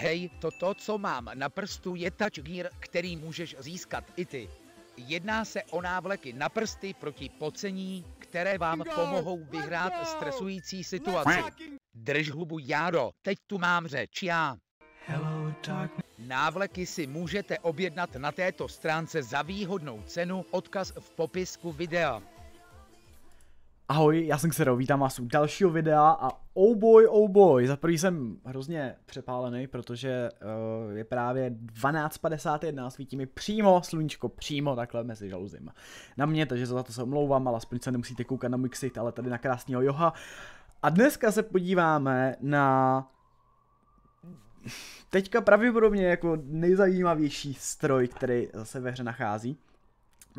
hej, toto, co mám na prstu, je touch gear, který můžeš získat i ty. Jedná se o návleky na prsty proti pocení, které vám pomohou vyhrát stresující situaci. Drž hubu, jaro. teď tu mám řeč já. Hello, Návleky si můžete objednat na této stránce za výhodnou cenu, odkaz v popisku videa. Ahoj, já jsem Xero, vítám vás u dalšího videa a Oh boy, oh boy, za prvý jsem hrozně přepálený, protože uh, je právě 12.51 a svítí mi přímo sluníčko, přímo takhle mezi žaluzima. Na mě, takže za to se omlouvám, ale aspoň se nemusíte koukat na můj ksicht, ale tady na krásného Joha. A dneska se podíváme na teďka pravděpodobně jako nejzajímavější stroj, který se ve hře nachází.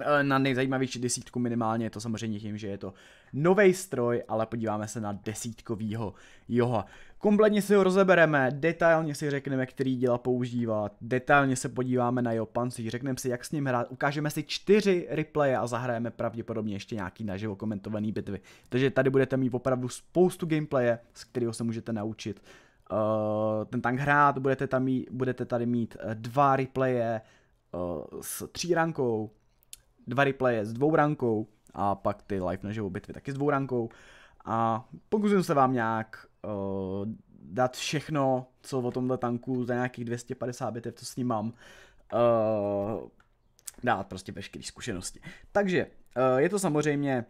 Eh, na nejzajímavější desítku minimálně je to samozřejmě tím, že je to nový stroj, ale podíváme se na desítkovýho Joha. Kompletně si ho rozebereme, detailně si řekneme, který díla používat, detailně se podíváme na jeho pancíř, řekneme si, jak s ním hrát, ukážeme si čtyři replaye a zahrajeme pravděpodobně ještě nějaký naživo komentovaný bitvy. Takže tady budete mít opravdu spoustu gameplaye, z kterého se můžete naučit uh, ten tank hrát, budete, tam mít, budete tady mít eh, dva replaye uh, s třírankou, dva replaye s dvou rankou a pak ty live naživo bitvy taky s dvou rankou. A pokusím se vám nějak uh, dát všechno, co o tomhle tanku za nějakých 250 bitev, co s ním mám, uh, dát prostě veškeré zkušenosti. Takže uh, je to samozřejmě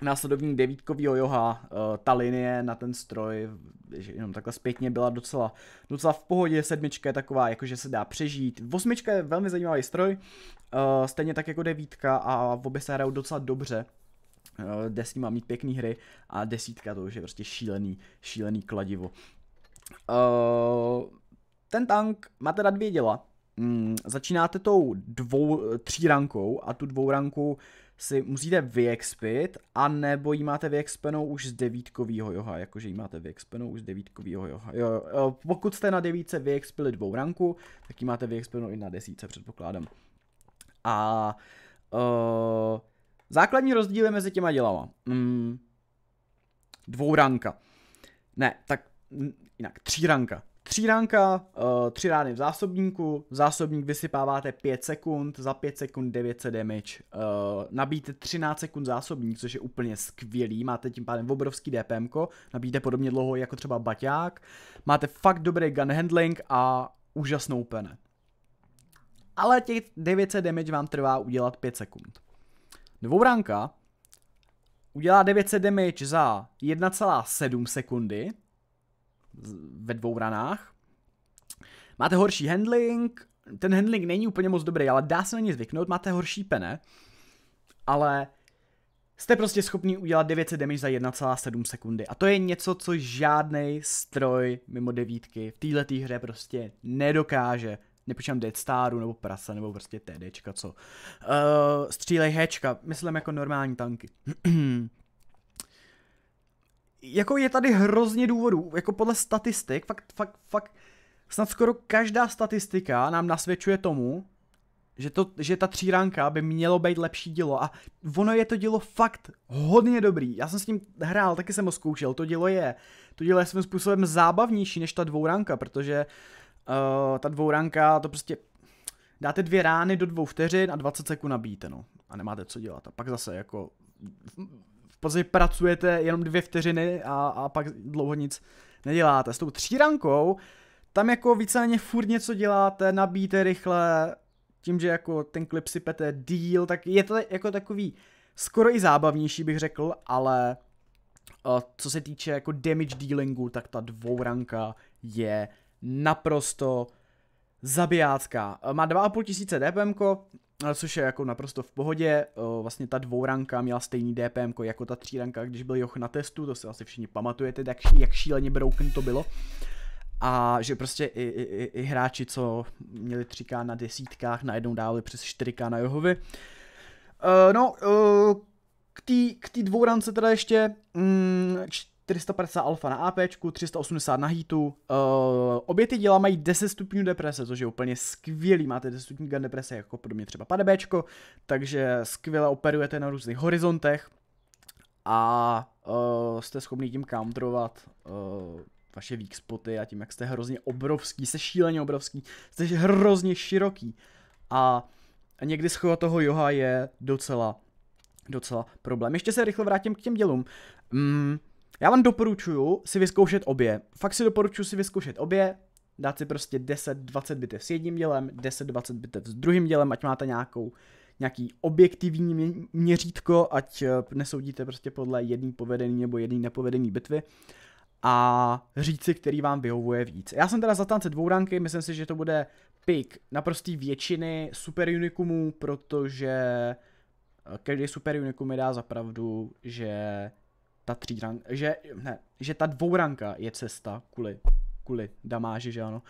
následovník devítkovýho Joha, eh, ta linie na ten stroj, že jenom takhle zpětně byla docela, docela v pohodě, sedmička je taková, jakože se dá přežít. Osmička je velmi zajímavý stroj, eh, stejně tak jako devítka a v obě se hrajou docela dobře. Eh, jde s nima mít pěkný hry a desítka to už je prostě šílený, šílený kladivo. Ten tank má teda dvě děla. Mm, začínáte tou dvou, rankou a tu dvou ranku si musíte vyexpit, a nebo ji máte vyexpenou už z devítkovýho joha, jakože ji máte vyexpenou už z devítkovýho joha. Jo, jo, pokud jste na devítce vyexpili dvou ranku, tak ji máte vyexpenou i na desíce, předpokládám. A uh, základní rozdíl je mezi těma dělama. Mm, dvou ranka. Ne, tak mm, jinak, tří ranka. Tři ránka, eh, tři rány v zásobníku, zásobník vysypáváte 5 sekund, za 5 sekund 900 damage, eh, nabíjíte 13 sekund zásobník, což je úplně skvělý, máte tím pádem obrovský DPM, nabíjíte podobně dlouho jako třeba baťák, máte fakt dobrý gun handling a úžasnou pene. Ale těch 900 damage vám trvá udělat 5 sekund. Dvou ránka udělá 900 damage za 1,7 sekundy, ve dvou ranách. Máte horší handling, ten handling není úplně moc dobrý, ale dá se na ně zvyknout, máte horší pene, ale jste prostě schopni udělat 900 damage za 1,7 sekundy. A to je něco, co žádný stroj mimo devítky v této hře prostě nedokáže. Nepočítám Dead Staru nebo Prasa nebo prostě TDčka, co. Uh, střílej hečka, myslím jako normální tanky. jako je tady hrozně důvodů, jako podle statistik, fakt, fakt, fakt, snad skoro každá statistika nám nasvědčuje tomu, že, to, že ta tříránka by mělo být lepší dílo a ono je to dílo fakt hodně dobrý. Já jsem s ním hrál, taky jsem ho zkoušel, to dílo je, to dílo je svým způsobem zábavnější než ta dvouránka, protože uh, ta dvouránka to prostě dáte dvě rány do dvou vteřin a 20 sekund nabíjíte, no. A nemáte co dělat. A pak zase jako podstatě pracujete jenom dvě vteřiny a, a pak dlouho nic neděláte. S tou třírankou tam jako víceméně furt něco děláte, nabíjíte rychle, tím, že jako ten klip sypete díl, tak je to jako takový skoro i zábavnější bych řekl, ale eh, co se týče jako damage dealingu, tak ta dvouranka je naprosto zabijácká. Eh, má 2500 tisíce DPM, což je jako naprosto v pohodě. Vlastně ta dvouranka měla stejný DPM jako ta tříranka, když byl Joch na testu, to si asi všichni pamatujete, jak, jak šíleně broken to bylo. A že prostě i, i, i hráči, co měli 3K na desítkách, najednou dávali přes 4K na Johovi. Uh, no, uh, k té k dvourance teda ještě um, 450 alfa na AP, 380 na heatu. Uh, eh, obě ty díla mají 10 stupňů deprese, což je úplně skvělý. Máte 10 stupňů deprese jako pro mě třeba PDBčko, takže skvěle operujete na různých horizontech a uh, jste schopni tím counterovat uh, vaše weak spoty a tím, jak jste hrozně obrovský, jste šíleně obrovský, jste hrozně široký. A někdy schova toho joha je docela, docela problém. Ještě se rychle vrátím k těm dělům. Mm, já vám doporučuji si vyzkoušet obě. Fakt si doporučuji si vyzkoušet obě, dát si prostě 10-20 bitev s jedním dělem, 10-20 bitev s druhým dělem, ať máte nějakou, nějaký objektivní měřítko, ať eh, nesoudíte prostě podle jedné povedený nebo jedné nepovedený bitvy a říct si, který vám vyhovuje víc. Já jsem teda za tance dvou ranky. myslím si, že to bude pick naprostý většiny super unikumů, protože eh, každý super unikum mi dá zapravdu, že ta tříranka, že, ne, že ta dvouranka je cesta kvůli, kvůli damáži, že ano.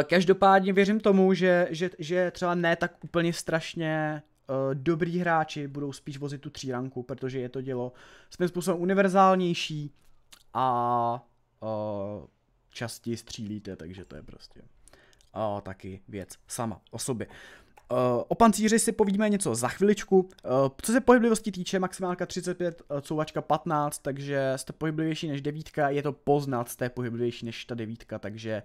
Eh, každopádně věřím tomu, že, že, že třeba ne tak úplně strašně eh, dobrý hráči budou spíš vozit tu tříranku, protože je to dělo svým způsobem univerzálnější a uh, častěji střílíte, takže to je prostě a, taky věc sama o sobě. Eh, o pancíři si povíme něco za chviličku. Eh, co se pohyblivosti týče, maximálka 35, eh, couvačka 15, takže jste pohyblivější než devítka, je to poznat, jste pohyblivější než ta devítka, takže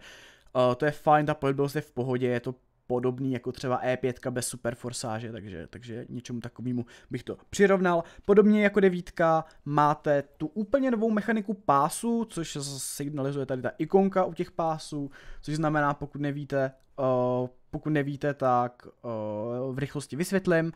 to je fajn, ta pohyblivost je v pohodě, je to podobný jako třeba E5 bez superforsáže, takže, takže něčemu takovému bych to přirovnal. Podobně jako devítka máte tu úplně novou mechaniku pásu, což signalizuje tady ta ikonka u těch pásů, což znamená, pokud nevíte, uh, pokud nevíte, tak uh, v rychlosti vysvětlím.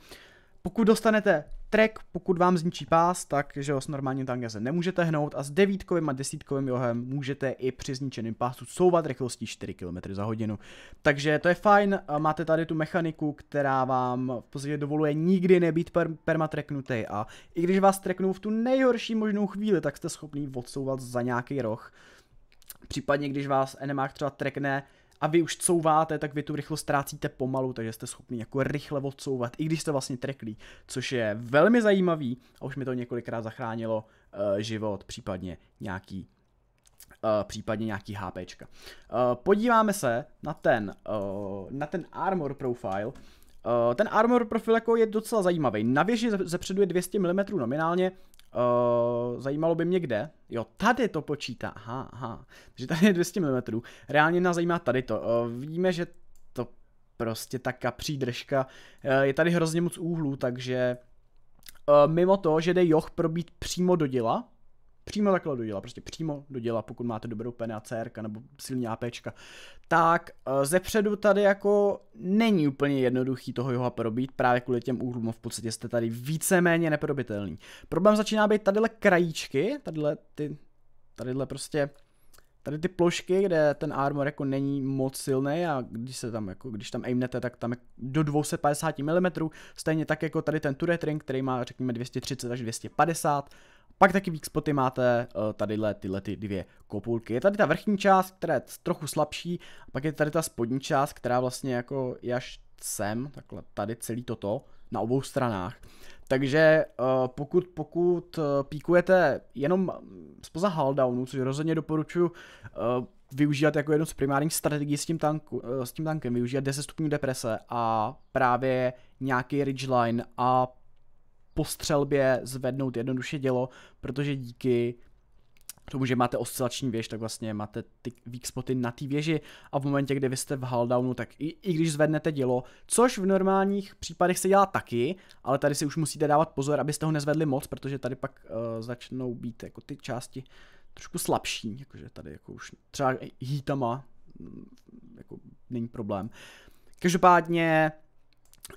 Pokud dostanete Trek, pokud vám zničí pás, tak že ho s normálním tankem se nemůžete hnout a s devítkovým a desítkovým johem můžete i při zničeném pásu souvat rychlostí 4 km za hodinu. Takže to je fajn, máte tady tu mechaniku, která vám v podstatě dovoluje nikdy nebýt per- permatreknutý a i když vás treknou v tu nejhorší možnou chvíli, tak jste schopný odsouvat za nějaký roh. Případně když vás enemák třeba trekne a vy už couváte, tak vy tu rychlost ztrácíte pomalu, takže jste schopni jako rychle odcouvat, i když jste vlastně treklí, což je velmi zajímavý a už mi to několikrát zachránilo uh, život, případně nějaký Uh, případně nějaký HPčka. Uh, eh, podíváme se na ten, uh, na ten armor profile. Eh, ten armor profil jako je docela zajímavý. Na věži zepředu je 200 mm nominálně. Uh, zajímalo by mě kde. Jo, tady to počítá. Aha, aha. Takže tady je 200 mm. Reálně nás zajímá tady to. Uh, eh, vidíme, že to prostě ta kapří držka. je tady hrozně moc úhlů, takže mimo to, že jde joch probít přímo do děla, Přímo takhle do děla, prostě přímo do děla, pokud máte dobrou a CR nebo silný AP, Tak eh, ze předu tady jako není úplně jednoduchý toho jeho probít, právě kvůli těm úhlům no, v podstatě jste tady víceméně neprobitelný. Problém začíná být tadyhle krajíčky, tadyhle ty, tadyhle prostě tady ty plošky, kde ten armor jako není moc silný a když se tam jako, když tam aimnete, tak tam do 250 mm, stejně tak jako tady ten turret ring, který má řekněme 230 až 250 pak taky weak spoty máte eh, tady tyhle ty dvě kopulky. Je tady ta vrchní část, která je trochu slabší, a pak je tady ta spodní část, která vlastně jako je až sem, takhle tady celý toto, na obou stranách. Takže eh, pokud, pokud eh, píkujete jenom spoza haldownu, což rozhodně doporučuji eh, využívat jako jednu z primárních strategií s tím, tanku, s tím tankem, využívat 10 stupňů deprese a právě nějaký ridgeline a po střelbě zvednout jednoduše dělo, protože díky tomu, že máte oscilační věž, tak vlastně máte ty weak spoty na té věži a v momentě, kdy vy jste v haldownu, tak i, i když zvednete dělo, což v normálních případech se dělá taky, ale tady si už musíte dávat pozor, abyste ho nezvedli moc, protože tady pak uh, začnou být jako ty části trošku slabší, jakože tady jako už třeba hítama mm, jako není problém. Každopádně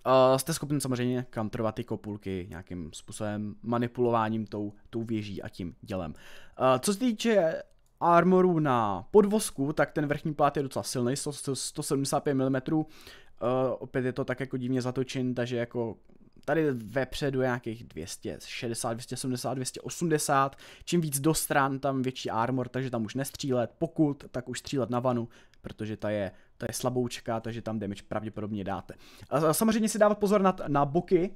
Uh, jste schopni samozřejmě counterovat ty kopulky nějakým způsobem manipulováním tou, tou věží a tím dělem. Uh, co se týče armoru na podvozku, tak ten vrchní plát je docela silný, 175 mm. Uh, opět je to tak jako divně zatočen, takže jako tady vepředu je nějakých 260, 270, 280, čím víc do stran, tam větší armor, takže tam už nestřílet, pokud, tak už střílet na vanu, protože ta je, ta je slaboučka, takže tam damage pravděpodobně dáte. A samozřejmě si dávat pozor na, na boky,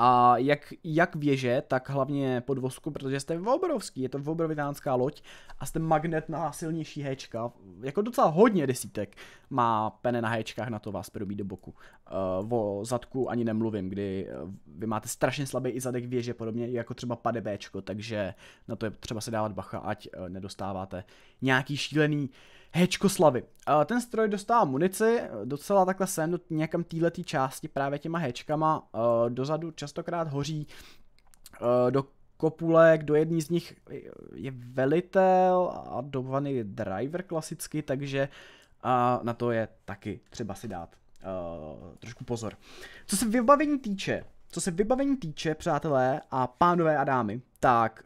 a jak, jak věže, tak hlavně podvozku, protože jste obrovský, je to obrovitánská loď a jste magnet na silnější héčka. Jako docela hodně desítek má pene na héčkách, na to vás probí do boku. Uh, o zadku ani nemluvím, kdy eh, vy máte strašně slabý i zadek věže, podobně jako třeba pade Bčko, takže na to je třeba se dávat bacha, ať eh, nedostáváte nějaký šílený uh, hečkoslavy. Ten stroj dostává munici, docela takhle sem, do nějakém této části právě těma hečkama, dozadu častokrát hoří do kopulek, do jední z nich je velitel a do je driver klasicky, takže a na to je taky třeba si dát uh, trošku pozor. Co se vybavení týče, co se vybavení týče, přátelé a pánové a dámy, tak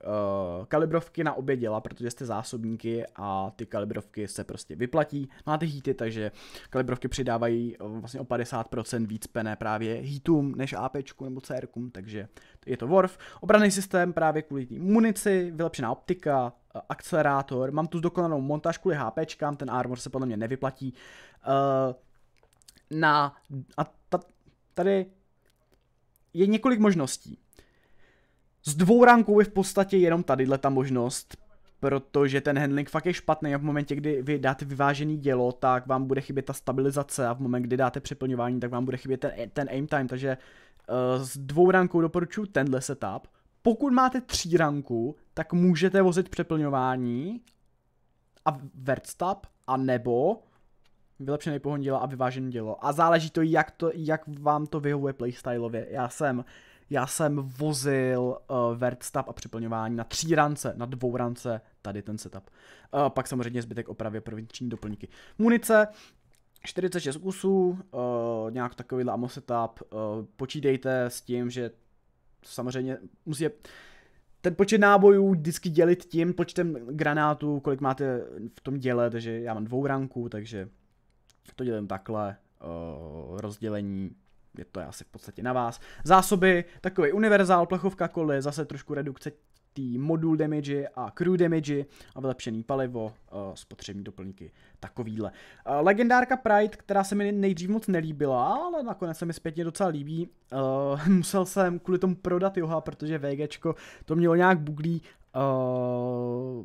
uh, kalibrovky na obě děla, protože jste zásobníky a ty kalibrovky se prostě vyplatí. Máte hity, takže kalibrovky přidávají uh, vlastně o 50% víc pené právě hitům než APčku nebo CRkům, takže je to Worf. Obranný systém právě kvůli té munici, vylepšená optika, uh, akcelerátor, mám tu dokonanou montáž kvůli HPčkám, ten armor se podle mě nevyplatí. Uh, na, a ta, tady je několik možností. S dvou rankou je v podstatě jenom tadyhle ta možnost, protože ten handling fakt je špatný a v momentě, kdy vy dáte vyvážený dělo, tak vám bude chybět ta stabilizace a v moment, kdy dáte přeplňování, tak vám bude chybět ten, ten aim time, takže uh, s dvou rankou doporučuji tenhle setup. Pokud máte tří ranku, tak můžete vozit přeplňování a vertstab, a nebo vylepšený pohon dělo a vyvážené dělo. A záleží to, jak, to, jak vám to vyhovuje playstyleově. Já jsem, já jsem vozil uh, eh, vertstab a připlňování na tří rance, na dvou rance, tady ten setup. Uh, pak samozřejmě zbytek opravy provinční doplňky. Munice, 46 kusů, uh, nějak takovýhle ammo setup, uh, počítejte s tím, že samozřejmě musí ten počet nábojů vždycky dělit tím počtem granátů, kolik máte v tom děle, takže já mám dvou ranků, takže to dělím takhle, uh, rozdělení, je to asi v podstatě na vás. Zásoby, takový univerzál, plechovka koli, zase trošku redukce tý modul damage a crew damage a vylepšený palivo, uh, spotřební doplňky, takovýhle. Uh, legendárka Pride, která se mi nejdřív moc nelíbila, ale nakonec se mi zpětně docela líbí. Uh, musel jsem kvůli tomu prodat Joha, protože VGčko to mělo nějak buglí. Uh,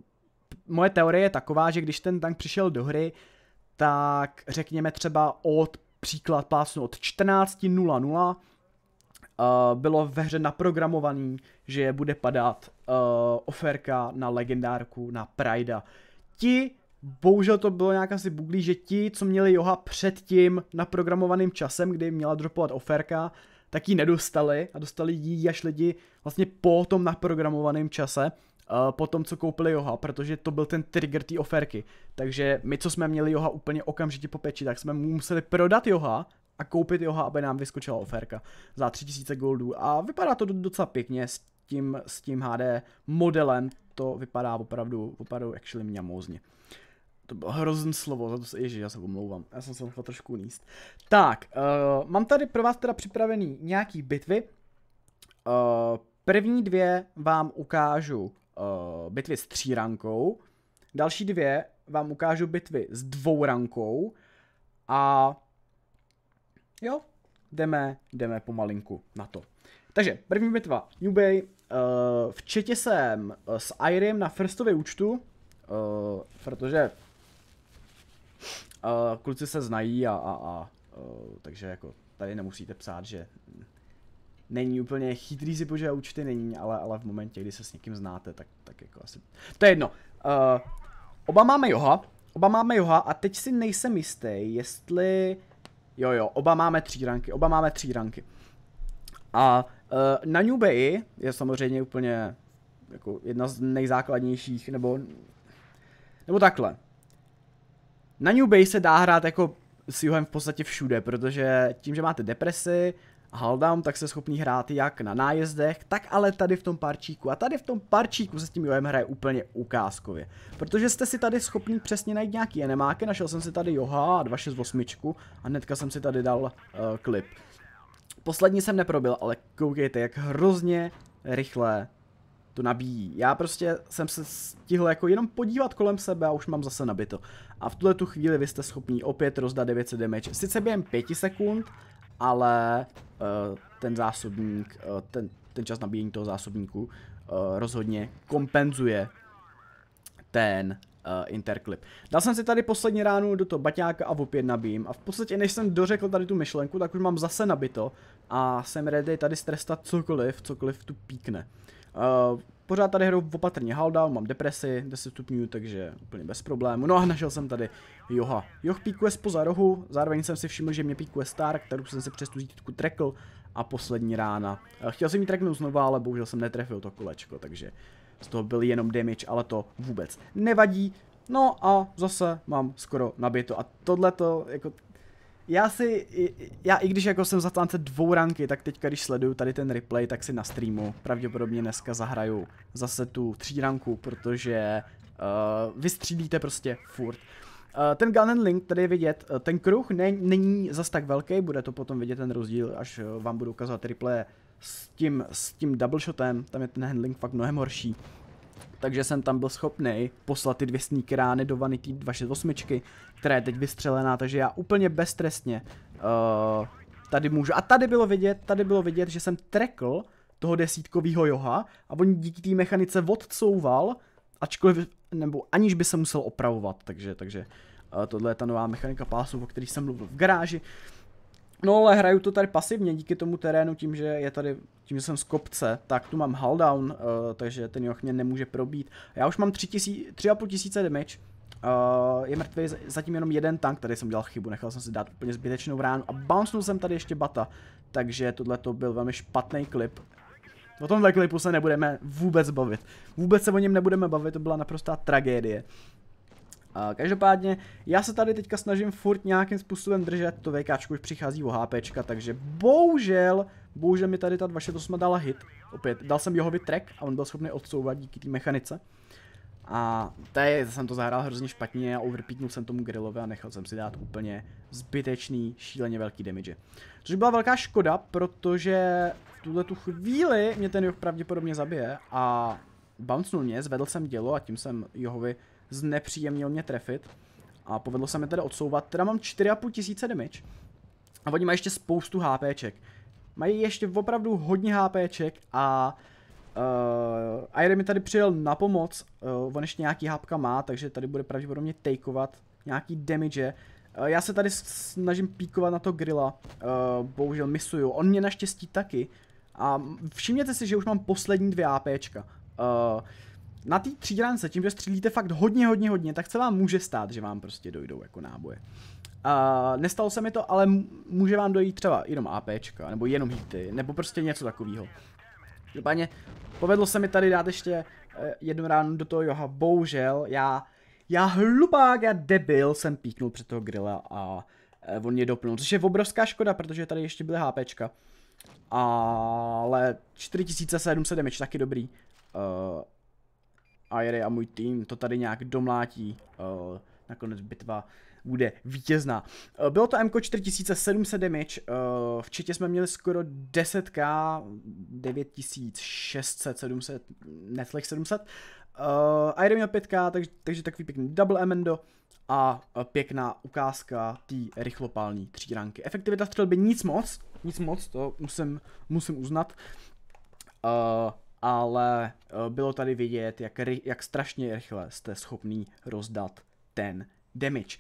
moje teorie je taková, že když ten tank přišel do hry, uh, tak řekněme třeba od příklad pásnu od 14.00 uh, eh, bylo ve hře naprogramovaný, že bude padat uh, oferka na legendárku na Prida. Ti, bohužel to bylo nějak asi buglí, že ti, co měli Joha před tím naprogramovaným časem, kdy měla dropovat oferka, tak ji nedostali a dostali ji až lidi vlastně po tom naprogramovaném čase. Eh, po tom, co koupili Joha, protože to byl ten trigger té oferky. Takže my, co jsme měli Joha úplně okamžitě po peči, tak jsme mu museli prodat Joha a koupit Joha, aby nám vyskočila oferka za 3000 goldů. A vypadá to docela pěkně s tím, s tím HD modelem, to vypadá opravdu, opravdu actually mňamouzně. To bylo hrozný slovo, za to se, ježiš, já se omlouvám, já jsem se nechal trošku níst. Tak, uh, mám tady pro vás teda připravený nějaký bitvy. Uh, první dvě vám ukážu uh, bitvy s tří rankou. Další dvě vám ukážu bitvy s dvou rankou a jo, jdeme, jdeme pomalinku na to. Takže první bitva Newbay, uh, v četě jsem eh, s Irem na firstově účtu, uh, protože uh, kluci se znají a, a, a uh, takže jako tady nemusíte psát, že není úplně chytrý si požívat účty, není, ale, ale v momentě, kdy se s někým znáte, tak, tak jako asi... To je jedno. Uh, oba máme Joha, oba máme Joha a teď si nejsem jistý, jestli... Jo jo, oba máme tří ranky, oba máme tří ranky. A uh, na Newbeji je samozřejmě úplně jako jedna z nejzákladnějších, nebo... Nebo takhle. Na Newbej se dá hrát jako s johem v podstatě všude, protože tím, že máte depresi, Haldam, tak se schopný hrát jak na nájezdech, tak ale tady v tom parčíku. A tady v tom parčíku se s tím Joem hraje úplně ukázkově. Protože jste si tady schopný přesně najít nějaký enemáky, našel jsem si tady Joha 268 a netka jsem si tady dal uh, klip. Poslední jsem neprobil, ale koukejte, jak hrozně rychle to nabíjí. Já prostě jsem se stihl jako jenom podívat kolem sebe a už mám zase nabito. A v tuhle tu chvíli vy jste schopni opět rozdat 900 damage. Sice během 5 sekund, ale uh, ten zásobník, uh, ten, ten čas nabíjení toho zásobníku uh, rozhodně kompenzuje ten uh, interklip. Dal jsem si tady poslední ránu do toho baťáka a opět nabím a v podstatě než jsem dořekl tady tu myšlenku, tak už mám zase nabito a jsem ready tady strestat cokoliv, cokoliv tu píkne. Uh, Pořád tady hru opatrně haldal, mám depresi 10 stupňů, takže úplně bez problému. No a našel jsem tady Joha. Joh píkuje spoza rohu, zároveň jsem si všiml, že mě píkuje Stark, kterou jsem si přes tu zítku trekl a poslední rána. Eh, chtěl jsem ji treknout znovu, ale bohužel jsem netrefil to kolečko, takže z toho byl jenom damage, ale to vůbec nevadí. No a zase mám skoro nabito a tohleto, jako já si, já i když jako jsem zastánce dvou ranky, tak teďka když sleduju tady ten replay, tak si na streamu pravděpodobně dneska zahraju zase tu tří ranku, protože uh, eh, vystřílíte prostě furt. Uh, ten Gun Link tady je vidět, uh, ten kruh ne, není zas tak velký, bude to potom vidět ten rozdíl, až uh, vám budu ukazovat replay s tím, s tím double shotem, tam je ten handling fakt mnohem horší takže jsem tam byl schopný poslat ty dvě sníky rány do vanity 268, která je teď vystřelená, takže já úplně beztrestně uh, tady můžu. A tady bylo vidět, tady bylo vidět, že jsem trekl toho desítkového Joha a on díky té mechanice odcouval, ačkoliv, nebo aniž by se musel opravovat, takže, takže uh, tohle je ta nová mechanika pásů, o který jsem mluvil v garáži. Uh, No ale hraju to tady pasivně díky tomu terénu, tím, že je tady, tím, že jsem z kopce, tak tu mám hull down, uh, eh, takže ten joch mě nemůže probít. Já už mám 3,5 tisíce damage, Uh, je mrtvý zatím jenom jeden tank, tady jsem dělal chybu, nechal jsem si dát úplně zbytečnou ránu a bouncenul jsem tady ještě bata, takže tohle to byl velmi špatný klip. O tomhle klipu se nebudeme vůbec bavit. Vůbec se o něm nebudeme bavit, to byla naprostá tragédie. Každopádně, já se tady teďka snažím furt nějakým způsobem držet, to VKčko už přichází o HPčka, takže bohužel, bohužel mi tady ta 28 dala hit, opět, dal jsem jeho track a on byl schopný odsouvat díky té mechanice. A tady jsem to zahrál hrozně špatně a overpítnul jsem tomu grillovi a nechal jsem si dát úplně zbytečný, šíleně velký damage. Což byla velká škoda, protože v tuhle tu chvíli mě ten Joh pravděpodobně zabije a bouncnul mě, zvedl jsem dělo a tím jsem Johovi znepříjemnil mě trefit. A povedlo se mi teda odsouvat, teda mám 4,5 tisíce damage. A oni mají ještě spoustu HPček. Mají ještě opravdu hodně HPček a uh, Iron mi tady přijel na pomoc, uh, on ještě nějaký hápka má, takže tady bude pravděpodobně takeovat nějaký damage. Uh, já se tady snažím píkovat na to grilla, uh, bohužel misuju, on mě naštěstí taky. A všimněte si, že už mám poslední dvě APčka. Uh, na té třídrance, tím, že střílíte fakt hodně, hodně, hodně, tak se vám může stát, že vám prostě dojdou jako náboje. A uh, nestalo se mi to, ale může vám dojít třeba jenom APčka, nebo jenom hity, nebo prostě něco takového. Každopádně povedlo se mi tady dát ještě uh, jednu ránu do toho Joha, bohužel já, já hlupák, já debil jsem píknul před toho grilla a uh, on mě doplnul, což je obrovská škoda, protože tady ještě byly HPčka. Ale 4700 damage, taky dobrý. Uh, Airy a můj tým to tady nějak domlátí. Uh, nakonec bitva bude vítězná. Uh, bylo to MK 4700 damage, uh, eh, včetně jsme měli skoro 10k, 9600, 700, Netflix 700. Uh, Iron měl 5k, takže, takže takový pěkný double emendo a pěkná ukázka té rychlopální tříranky. Efektivita střelby nic moc, nic moc, to musím, musím uznat. Uh, ale eh, bylo tady vidět, jak, ry, jak strašně rychle jste schopný rozdat ten damage.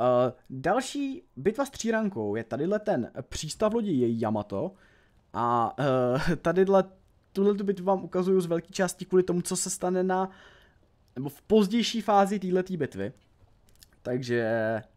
Eh, další bitva s třírankou je tadyhle ten přístav lodí je Yamato a eh, tadyhle tuhle bitvu vám ukazuju z velké části kvůli tomu, co se stane na nebo v pozdější fázi této bitvy. Takže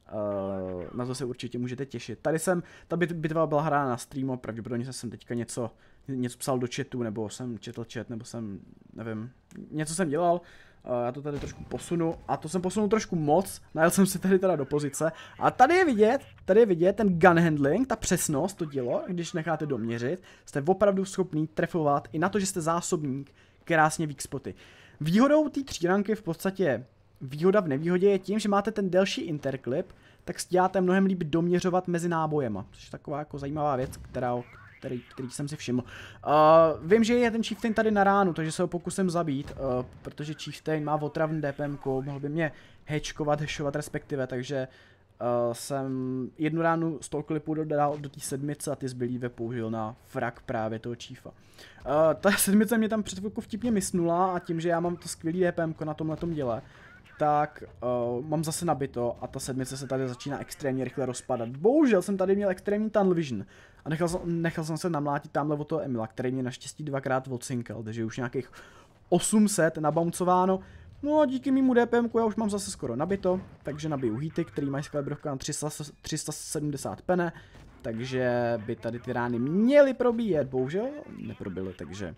Eh, na to se určitě můžete těšit. Tady jsem, ta bitva byla hrána na streamu, pravděpodobně jsem teďka něco, něco psal do chatu, nebo jsem četl chat, nebo jsem, nevím, něco jsem dělal, eh, já to tady trošku posunu a to jsem posunul trošku moc, najel jsem si tady teda do pozice a tady je vidět, tady je vidět ten gun handling, ta přesnost to dělo, když necháte doměřit, jste opravdu schopný trefovat i na to, že jste zásobník, krásně weak spoty. Výhodou té tříranky v podstatě Výhoda v nevýhodě je tím, že máte ten delší interklip, tak děláte mnohem líp doměřovat mezi nábojema, což je taková jako zajímavá věc, která, který, který jsem si všiml. Uh, vím, že je ten Chieftain tady na ránu, takže se ho pokusím zabít, uh, protože Chieftain má otravný DPM, mohl by mě hečkovat, hešovat respektive, takže uh, jsem jednu ránu z toho klipu dodal do té sedmice a ty zbylý použil na frak právě toho čífa. Uh, ta sedmice mě tam před chvilku vtipně mysnula a tím, že já mám to skvělý DPM na tomhle tom děle, tak uh, mám zase nabito a ta sedmice se tady začíná extrémně rychle rozpadat. Bohužel jsem tady měl extrémní tunnel vision a nechal jsem, nechal jsem se namlátit tamhle od toho Emila, který mě naštěstí dvakrát odsinkal, takže už nějakých 800 nabamcováno. No a díky mýmu DPM já už mám zase skoro nabito, takže nabiju hity, který mají skalibrovka na 300, 370 pene, takže by tady ty rány měly probíjet, bohužel neprobily, takže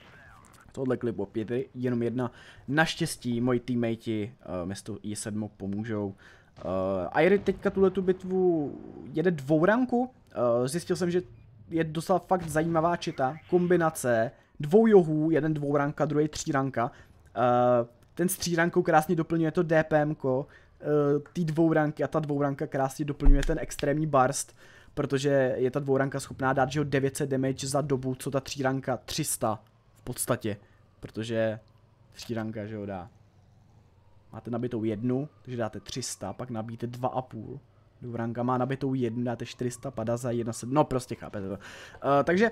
tohle odleklib opět jenom jedna. Naštěstí moji teammatei uh, město i7 pomůžou. Uh, eh, Airy teďka tuhle tu bitvu jede dvou ranku. Uh, zjistil jsem, že je dostala fakt zajímavá čita. Kombinace dvou johů, jeden dvou ranka, druhý tří ranka. Uh, ten s tří rankou krásně doplňuje to DPM, uh, ty dvou ranky a ta dvou ranka krásně doplňuje ten extrémní barst protože je ta dvouranka schopná dát, že jo, 900 damage za dobu, co ta tříranka 300 podstatě, protože střídanka, že ho dá. Máte nabitou jednu, takže dáte 300, pak nabíte 2,5. Duvranka má nabitou jednu, dáte 400, padá za 1, no prostě chápete to. Uh, takže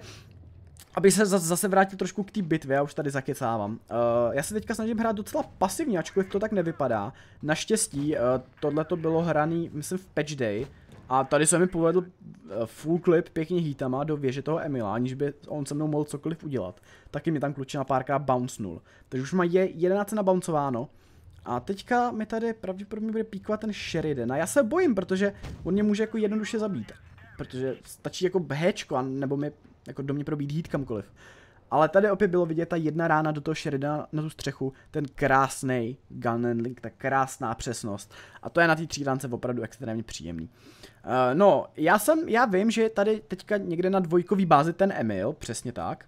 aby se zase vrátil trošku k té bitvě, já už tady zakecávám. Uh, já se teďka snažím hrát docela pasivně, ačkoliv to tak nevypadá. Naštěstí, uh, tohle to bylo hraný, myslím, v patch day, a tady se mi povedl eh, full clip pěkně hýtama do věže toho Emila, aniž by on se mnou mohl cokoliv udělat. Taky mi tam klučina párkrát bouncenul. Takže už má je 11 nabouncováno. A teďka mi tady pravděpodobně bude píkovat ten Sheridan. A já se bojím, protože on mě může jako jednoduše zabít. Protože stačí jako bhečko, nebo mi jako do mě probít hít kamkoliv. Ale tady opět bylo vidět ta jedna rána do toho Sheridana na tu střechu, ten krásný gun and link, ta krásná přesnost. A to je na té třídance opravdu extrémně příjemný. Uh, no, já jsem, já vím, že je tady teďka někde na dvojkový bázi ten Emil, přesně tak.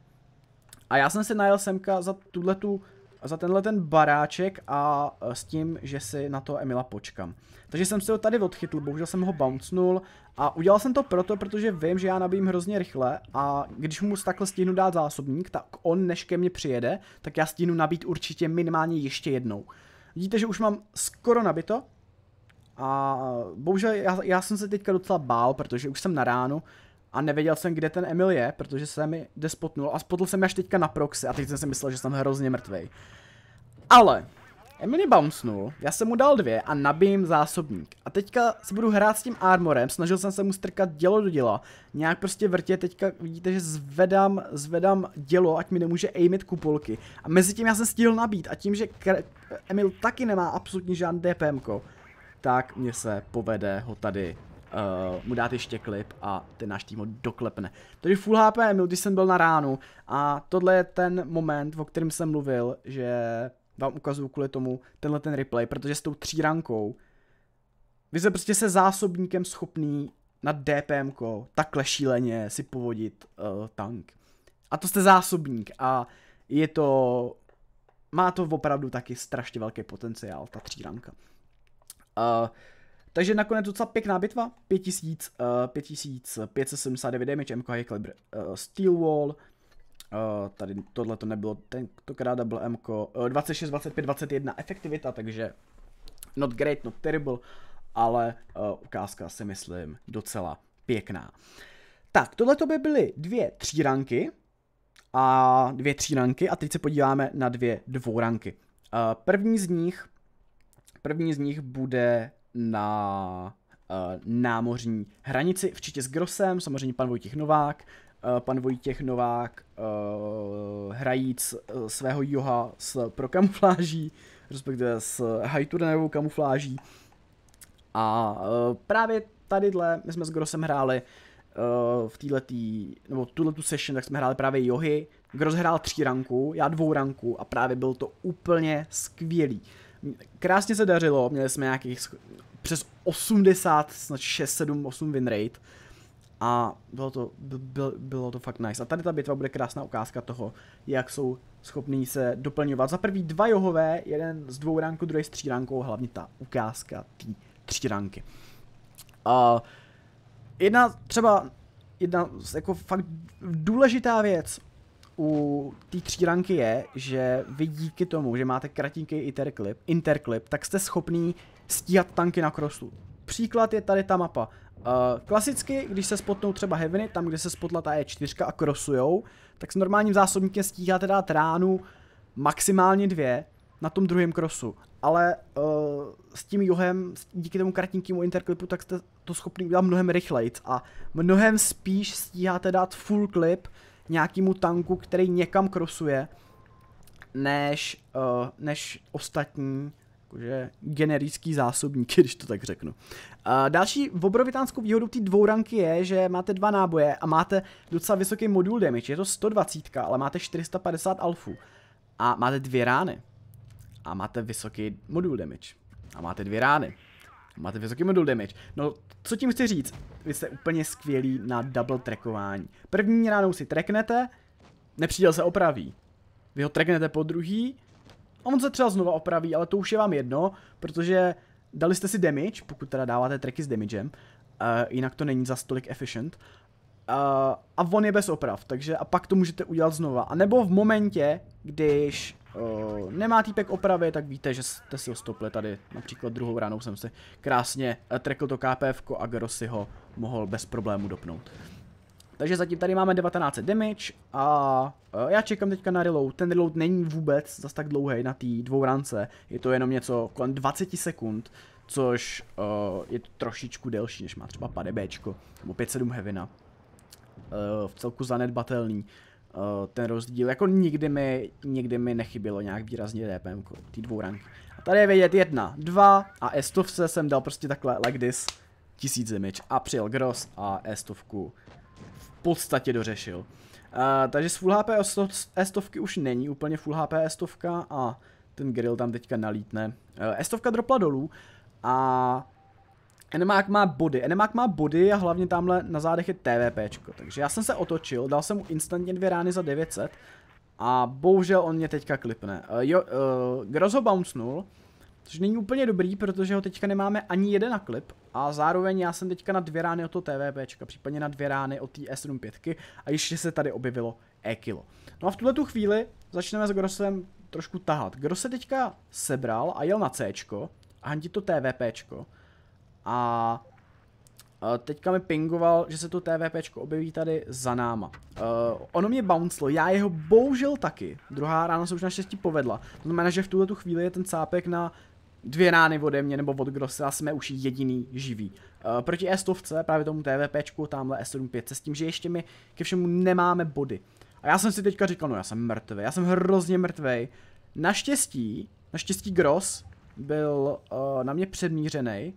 A já jsem se najel semka za tuhletu tu za tenhle ten baráček a e, s tím, že si na to Emila počkám. Takže jsem si ho tady odchytl, bohužel jsem ho bouncnul a udělal jsem to proto, protože vím, že já nabijím hrozně rychle a když mu takhle stihnu dát zásobník, tak on než ke mně přijede, tak já stihnu nabít určitě minimálně ještě jednou. Vidíte, že už mám skoro nabito a bohužel já, já jsem se teďka docela bál, protože už jsem na ránu a nevěděl jsem, kde ten Emil je, protože se mi despotnul a spotl jsem až teďka na proxy a teď jsem si myslel, že jsem hrozně mrtvej. Ale, Emil mě bouncnul, já jsem mu dal dvě a nabijím zásobník. A teďka se budu hrát s tím armorem, snažil jsem se mu strkat dělo do děla, nějak prostě vrtě, teďka vidíte, že zvedám, zvedám dělo, ať mi nemůže aimit kupolky. A mezi tím já jsem stihl nabít a tím, že Emil taky nemá absolutně žádný DPMko, tak mě se povede ho tady uh, mu dát ještě klip a ten náš tým ho doklepne. Takže full HP Emil, když jsem byl na ránu a tohle je ten moment, o kterém jsem mluvil, že vám ukazuju kvůli tomu tenhle ten replay, protože s tou rankou. vy jste prostě se zásobníkem schopný na DPM takhle šíleně si povodit uh, tank. A to jste zásobník a je to, má to opravdu taky strašně velký potenciál, ta tříranka. Uh, takže nakonec docela pěkná bitva, 5000, uh, 5579 damage, MK High Caliber uh, eh, Steel Wall, Uh, tady tohle to nebylo, tentokrát byl MK, uh, 26, 25, 21 efektivita, takže not great, not terrible, ale uh, ukázka si myslím docela pěkná. Tak, tohle to by byly dvě ranky a dvě ranky a teď se podíváme na dvě ranky. Uh, první z nich, první z nich bude na uh, námořní hranici, včetně s Grosem, samozřejmě pan Vojtěch Novák, uh, pan Vojtěch Novák uh, hrajíc uh, svého Joha s prokamufláží, respektive s hajturenovou kamufláží. A uh, právě tadyhle, my jsme s Grosem hráli v týhletý, nebo tuhletu session, tak jsme hráli právě Johy. Gros hrál tří ranku, já dvou ranku a právě byl to úplně skvělý. Uh, krásně se dařilo, měli jsme nějakých přes 80, snad 6, 7, 8 win rate. A bylo to, byl, bylo to fakt nice. A tady ta bitva bude krásná ukázka toho, jak jsou schopní se doplňovat. Za prvý dva johové, jeden z dvou ranků, druhý s tří rankou, hlavně ta ukázka té tří ranky. jedna třeba, jedna jako fakt důležitá věc, u té ranky je, že vy díky tomu, že máte kratinký interclip, interclip, tak jste schopný stíhat tanky na krosu. Příklad je tady ta mapa. Uh, klasicky, když se spotnou třeba Heaveny, tam kde se spotla ta E4 a krosujou, tak s normálním zásobníkem stíháte dát ránu maximálně dvě na tom druhém krosu. Ale uh, s tím johem, díky tomu kratinkému interklipu, tak jste to schopný udělat mnohem rychleji a mnohem spíš stíháte dát full clip. uh, nějakému tanku, který někam krosuje, než, uh, než ostatní jakože generický zásobníky, když to tak řeknu. Uh, další obrovitánskou výhodou té dvouranky je, že máte dva náboje a máte docela vysoký modul damage. Je to 120, ale máte 450 alfů. A máte dvě rány. A máte vysoký modul damage. A máte dvě rány. Máte vysoký modul damage. No, co tím chci říct? Vy jste úplně skvělí na double trackování. První ránou si treknete, nepřítel se opraví. Vy ho treknete po druhý, a on se třeba znova opraví, ale to už je vám jedno, protože dali jste si damage, pokud teda dáváte tracky s damagem, uh, jinak to není za tolik efficient. Uh, a on je bez oprav, takže a pak to můžete udělat znova. A nebo v momentě, když uh, nemá týpek opravy, tak víte, že jste si ho stopli tady. Například druhou ránou jsem si krásně eh, trekl to KPF a Gro si ho mohl bez problému dopnout. Takže zatím tady máme 19 damage a eh, já čekám teďka na reload. Ten reload není vůbec zas tak dlouhý na té dvou rance, je to jenom něco kolem 20 sekund, což uh, je trošičku delší, než má třeba 5 nebo 5-7 heavina. Uh, v celku zanedbatelný. Eh, ten rozdíl. Jako nikdy mi, nikdy mi nechybělo nějak výrazně DPM, ty dvou rank. A tady je vidět jedna, dva a estovce jsem dal prostě takhle like this, tisíc damage a přijel Gross a estovku v podstatě dořešil. Uh, takže z Full HP estovky už není úplně Full HP estovka a ten grill tam teďka nalítne. Uh, eh, estovka dropla dolů a Enemák má body, Enemák má body a hlavně tamhle na zádech je TVPčko, takže já jsem se otočil, dal jsem mu instantně dvě rány za 900 a bohužel on mě teďka klipne. Uh, jo, uh, eh, Groz ho bouncnul, což není úplně dobrý, protože ho teďka nemáme ani jeden na klip a zároveň já jsem teďka na dvě rány od toho TVPčka, případně na dvě rány od té S75 a ještě se tady objevilo E-kilo. No a v tuhle tu chvíli začneme s Grosem trošku tahat. Gros se teďka sebral a jel na c, a hantí to TVPčko a teďka mi pingoval, že se tu TVPčko objeví tady za náma. Uh, ono mě bouncelo, já jeho bohužel taky. Druhá ráno se už naštěstí povedla. To znamená, že v tuhle tu chvíli je ten cápek na dvě rány ode mě nebo od Grossa jsme už jediný živý. Uh, proti S-stovce, právě tomu TVPčku, tamhle S75, s tím, že ještě my ke všemu nemáme body. A já jsem si teďka říkal, no já jsem mrtvý, já jsem hrozně mrtvý. Naštěstí, naštěstí Gross byl uh, na mě předmířený,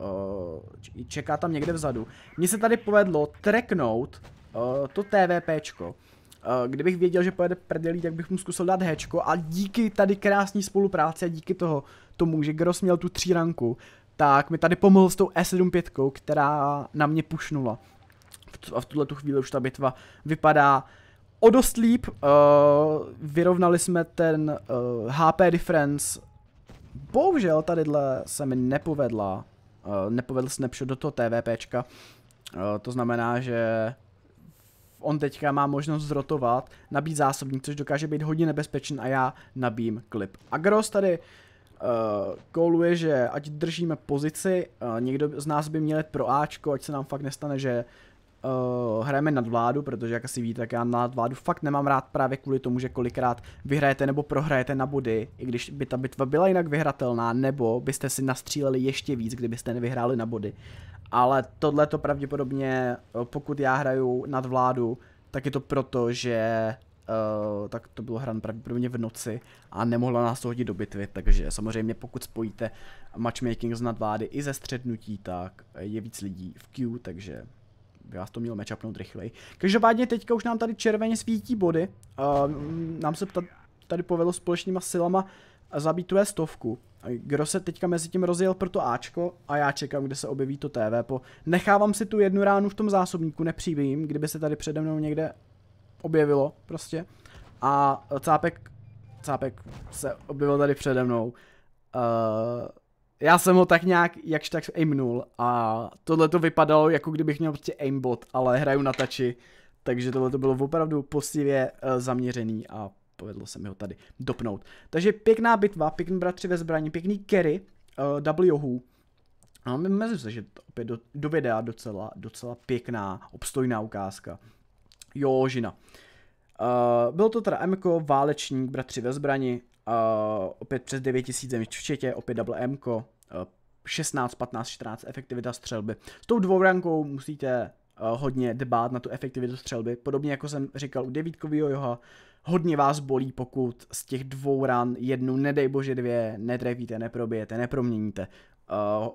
Eh, čeká tam někde vzadu. Mně se tady povedlo uh, to TVPčko. Eh, kdybych věděl, že pojede prdelí, tak bych mu zkusil dát hečko a díky tady krásné spolupráci a díky toho tomu, že Gross měl tu tří ranku, tak mi tady pomohl s tou E75, která na mě pušnula. A v tuhle tu chvíli už ta bitva vypadá o dost líp. Uh, vyrovnali jsme ten uh, HP difference. Bohužel tadyhle se mi nepovedla Eh, nepovedl snapshot do toho TVPčka. Eh, to znamená, že on teďka má možnost zrotovat, nabít zásobník, což dokáže být hodně nebezpečný a já nabím klip. Agros tady uh, kouluje, že ať držíme pozici, uh, někdo z nás by měl jet pro Ačko, ať se nám fakt nestane, že uh, hrajeme vládu, protože jak asi víte, tak já vládu fakt nemám rád právě kvůli tomu, že kolikrát vyhrajete nebo prohrajete na body, i když by ta bitva byla jinak vyhratelná, nebo byste si nastříleli ještě víc, kdybyste nevyhráli na body. Ale tohle to pravděpodobně, eh, pokud já hraju nad vládu, tak je to proto, že Uh, tak to bylo hran pravděpodobně v noci a nemohla nás to hodit do bitvy, takže samozřejmě pokud spojíte matchmaking z nadvády i ze střednutí, tak je víc lidí v queue, takže by vás to mělo matchupnout rychleji. Každopádně teďka už nám tady červeně svítí body. Uh, nám se tady povedlo společnýma silama zabít tu stovku. Kdo se teďka mezi tím rozjel pro to Ačko a já čekám, kde se objeví to TV. Po. Nechávám si tu jednu ránu v tom zásobníku, nepřibijím, kdyby se tady přede mnou někde objevilo prostě. A cápek, cápek se objevil tady přede mnou. Uh, já jsem ho tak nějak jakž tak aimnul a tohle to vypadalo jako kdybych měl prostě aimbot, ale hraju na tači, takže tohle to bylo opravdu postivě eh, zaměřený a povedlo se mi ho tady dopnout. Takže pěkná bitva, pěkný bratři ve zbraní, pěkný carry, uh, double johu. A no, se, že to opět do, do videa docela, docela pěkná, obstojná ukázka. Jo, žina. Uh, eh, bylo to teda MK, válečník, bratři ve zbrani, Uh, opět přes 9000 zemi včetně opět double M, uh, 16, 15, 14 efektivita střelby. S tou dvourankou musíte uh, hodně dbát na tu efektivitu střelby. Podobně jako jsem říkal u devítkovýho joha, hodně vás bolí, pokud z těch dvou ran jednu, nedej bože dvě, netrefíte, neprobijete, neproměníte.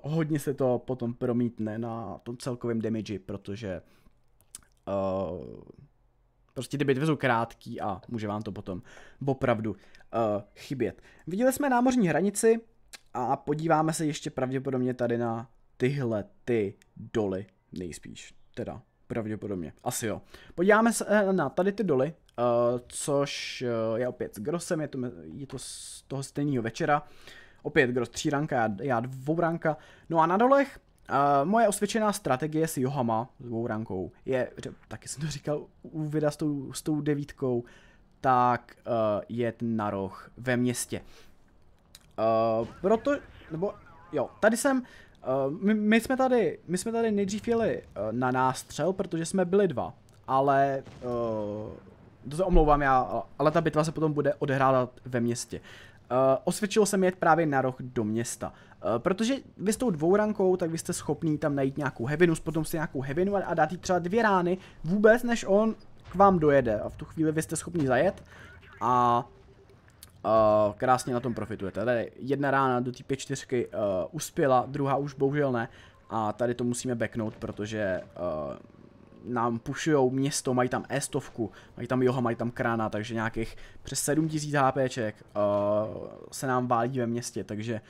Uh, hodně se to potom promítne na tom celkovém damage, protože uh, Prostě ty bitvy jsou krátký a může vám to potom opravdu uh, chybět. Viděli jsme námořní hranici a podíváme se ještě pravděpodobně tady na tyhle ty doly nejspíš. Teda pravděpodobně. Asi jo. Podíváme se eh, na tady ty doly, uh, což uh, je opět s Grosem, je to, je to z toho stejného večera. Opět Gros 3 ranka, já, já 2 ranka. No a na dolech Uh, moje osvědčená strategie s Johama, s rankou, je, taky jsem to říkal u videa s tou, s tou devítkou, tak uh, jet na roh ve městě. Uh, proto, nebo jo, tady jsem, uh, my, my jsme tady, my jsme tady nejdřív jeli uh, na nástřel, protože jsme byli dva, ale, uh, to se omlouvám já, ale ta bitva se potom bude odehrávat ve městě. Uh, osvědčilo se mi jet právě na roh do města. Eh, protože vy s tou dvourankou, tak vy jste schopný tam najít nějakou hevinu, potom si nějakou hevinu a dát jí třeba dvě rány vůbec, než on k vám dojede. A v tu chvíli vy jste schopný zajet a uh, krásně na tom profitujete. Tady jedna rána do té 5-4 uh, eh, uspěla, druhá už bohužel ne. A tady to musíme backnout, protože uh, nám pušujou město, mají tam e mají tam Joha, mají tam Krana, takže nějakých přes 7000 HPček uh, se nám válí ve městě, takže